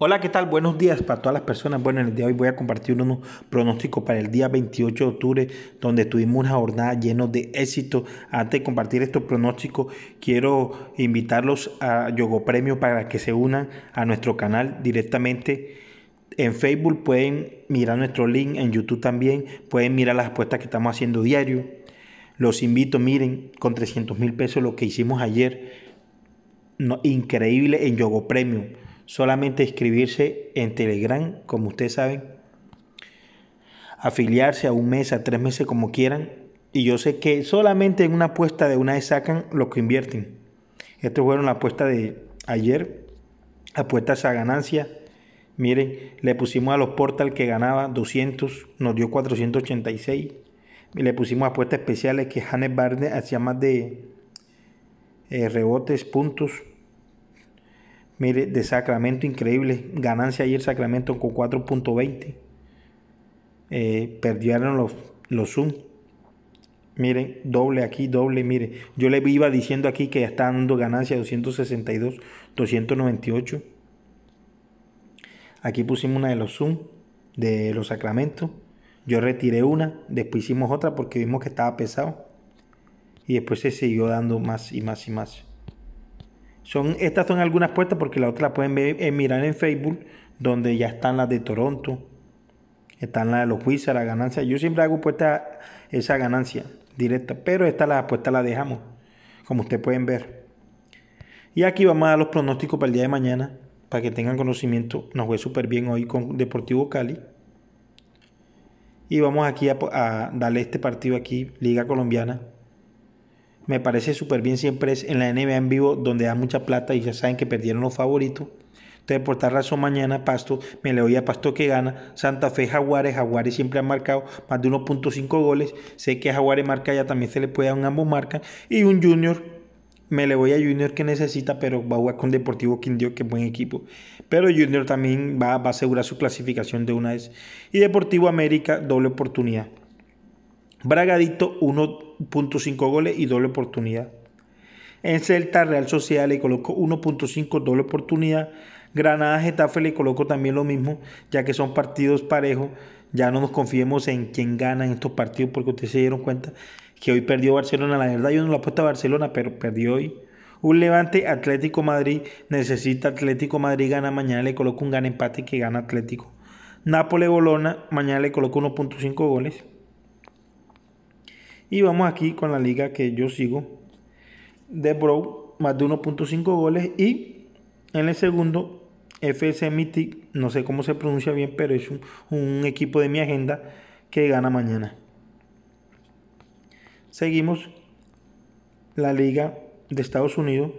Hola, ¿qué tal? Buenos días para todas las personas. Bueno, el día de hoy voy a compartir unos pronósticos para el día 28 de octubre, donde tuvimos una jornada llena de éxito. Antes de compartir estos pronósticos, quiero invitarlos a Yogopremio Premio para que se unan a nuestro canal directamente. En Facebook pueden mirar nuestro link, en YouTube también pueden mirar las apuestas que estamos haciendo diario. Los invito, miren, con 300 mil pesos lo que hicimos ayer. increíble en Yogopremio. Premio solamente inscribirse en Telegram, como ustedes saben, afiliarse a un mes, a tres meses, como quieran. Y yo sé que solamente en una apuesta de una vez sacan lo que invierten. Esto fueron las apuesta de ayer, apuestas a ganancia. Miren, le pusimos a los Portal que ganaba 200, nos dio 486. Y le pusimos apuestas especiales que Hannes Barnes hacía más de eh, rebotes, puntos, Mire, de Sacramento, increíble. Ganancia ayer Sacramento con 4.20. Eh, perdieron los, los Zoom. Miren, doble aquí, doble, mire. Yo le iba diciendo aquí que ya está dando ganancia 262, 298. Aquí pusimos una de los Zoom, de los Sacramentos. Yo retiré una, después hicimos otra porque vimos que estaba pesado. Y después se siguió dando más y más y más estas son algunas puestas porque la otra las pueden ver, eh, mirar en Facebook, donde ya están las de Toronto, están las de los Wizards, la ganancia Yo siempre hago puesta esa ganancia directa, pero esta la apuesta pues, la dejamos, como ustedes pueden ver. Y aquí vamos a dar los pronósticos para el día de mañana, para que tengan conocimiento. Nos fue súper bien hoy con Deportivo Cali. Y vamos aquí a darle este partido aquí, Liga Colombiana me parece súper bien siempre es en la NBA en vivo donde da mucha plata y ya saben que perdieron los favoritos. Entonces, por tal razón, mañana Pasto, me le voy a Pasto que gana. Santa Fe, Jaguares, Jaguares siempre han marcado más de 1.5 goles. Sé que Jaguares marca ya también se le puede dar un ambos marca Y un Junior, me le voy a Junior que necesita, pero va a jugar con Deportivo Quindío, que buen equipo. Pero Junior también va, va a asegurar su clasificación de una vez. Y Deportivo América, doble oportunidad. Bragadito 1.5 goles y doble oportunidad. En Celta, Real Sociedad le colocó 1.5 doble oportunidad. Granada, Getafe le coloco también lo mismo, ya que son partidos parejos. Ya no nos confiemos en quién gana en estos partidos, porque ustedes se dieron cuenta que hoy perdió Barcelona. La verdad, yo no la apuesto a Barcelona, pero perdió hoy. Un levante Atlético Madrid necesita Atlético Madrid gana mañana le coloco un gana empate que gana Atlético. Nápoles Bolona mañana le coloco 1.5 goles. Y vamos aquí con la liga que yo sigo. De Bro, más de 1.5 goles. Y en el segundo, FC no sé cómo se pronuncia bien, pero es un, un equipo de mi agenda que gana mañana. Seguimos la liga de Estados Unidos.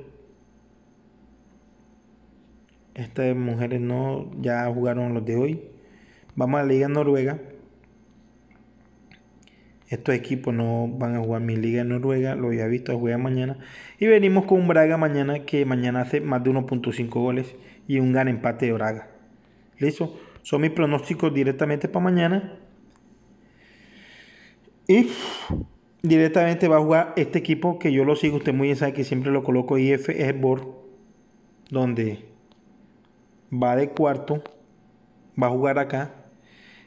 Estas mujeres no ya jugaron los de hoy. Vamos a la liga noruega estos equipos no van a jugar mi liga en Noruega, lo había visto, jugar mañana. Y venimos con un Braga mañana que mañana hace más de 1.5 goles y un gran empate de Braga. ¿Listo? Son mis pronósticos directamente para mañana. Y directamente va a jugar este equipo que yo lo sigo, usted muy bien sabe que siempre lo coloco IF board. donde va de cuarto, va a jugar acá.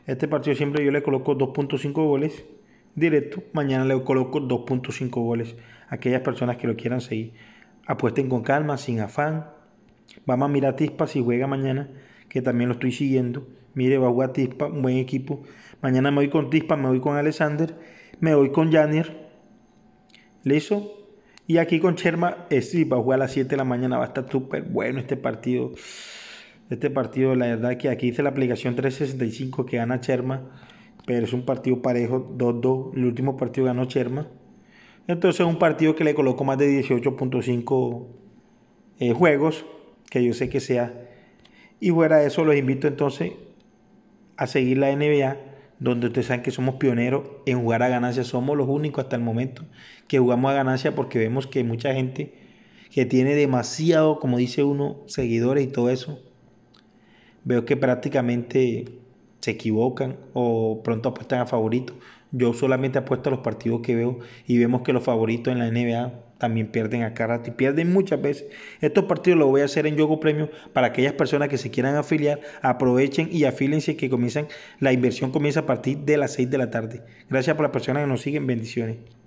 Este partido siempre yo le coloco 2.5 goles directo, mañana le coloco 2.5 goles. Aquellas personas que lo quieran seguir, apuesten con calma, sin afán. Vamos a mirar a Tispa si juega mañana, que también lo estoy siguiendo. Mire, va a jugar Tispa, un buen equipo. Mañana me voy con Tispa, me voy con Alexander, me voy con Janier ¿Listo? Y aquí con Cherma, si sí, va a jugar a las 7 de la mañana, va a estar súper bueno este partido. Este partido, la verdad que aquí dice la aplicación 365 que gana Cherma pero es un partido parejo, 2-2. El último partido ganó Cherma. Entonces es un partido que le colocó más de 18.5 eh, juegos, que yo sé que sea. Y fuera de eso, los invito entonces a seguir la NBA, donde ustedes saben que somos pioneros en jugar a ganancia. Somos los únicos hasta el momento que jugamos a ganancia porque vemos que mucha gente que tiene demasiado, como dice uno, seguidores y todo eso, veo que prácticamente se equivocan o pronto apuestan a favoritos. Yo solamente apuesto a los partidos que veo y vemos que los favoritos en la NBA también pierden a cara y pierden muchas veces. Estos partidos los voy a hacer en Yogo Premium para aquellas personas que se quieran afiliar, aprovechen y afílense que comienzan, la inversión comienza a partir de las 6 de la tarde. Gracias por las personas que nos siguen, bendiciones.